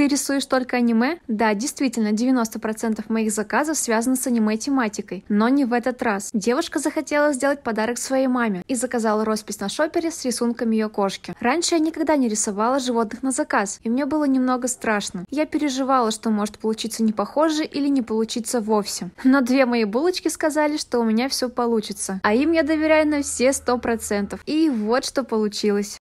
Ты рисуешь только аниме? Да, действительно, 90% моих заказов связаны с аниме-тематикой, но не в этот раз. Девушка захотела сделать подарок своей маме и заказала роспись на шопере с рисунками ее кошки. Раньше я никогда не рисовала животных на заказ, и мне было немного страшно. Я переживала, что может получиться не похоже или не получиться вовсе. Но две мои булочки сказали, что у меня все получится, а им я доверяю на все 100%. И вот что получилось.